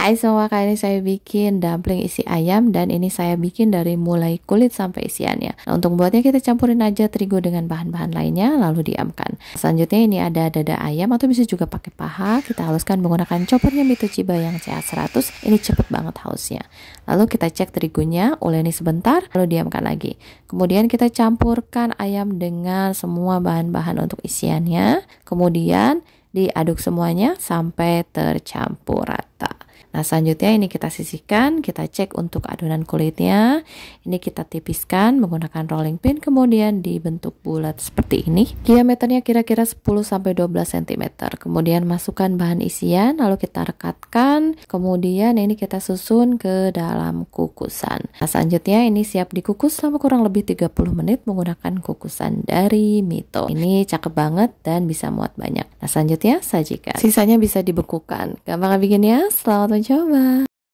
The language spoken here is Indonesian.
Hai semua, kali ini saya bikin dumpling isi ayam dan ini saya bikin dari mulai kulit sampai isiannya. Nah, untuk buatnya kita campurin aja terigu dengan bahan-bahan lainnya lalu diamkan. Selanjutnya ini ada dada ayam atau bisa juga pakai paha. Kita haluskan menggunakan choppernya Mitochiba yang ca 100 Ini cepet banget hausnya. Lalu kita cek terigunya, uleni sebentar, lalu diamkan lagi. Kemudian kita campurkan ayam dengan semua bahan-bahan untuk isiannya. Kemudian diaduk semuanya sampai tercampur rata. Nah, selanjutnya ini kita sisihkan, kita cek untuk adonan kulitnya. Ini kita tipiskan menggunakan rolling pin kemudian dibentuk bulat seperti ini. Diameternya kira-kira 10 12 cm. Kemudian masukkan bahan isian, lalu kita rekatkan. Kemudian ini kita susun ke dalam kukusan. Nah, selanjutnya ini siap dikukus selama kurang lebih 30 menit menggunakan kukusan dari Mito. Ini cakep banget dan bisa muat banyak. Nah, selanjutnya sajikan. Sisanya bisa dibekukan. Gampang bikinnya. Selamat Selamat mencoba.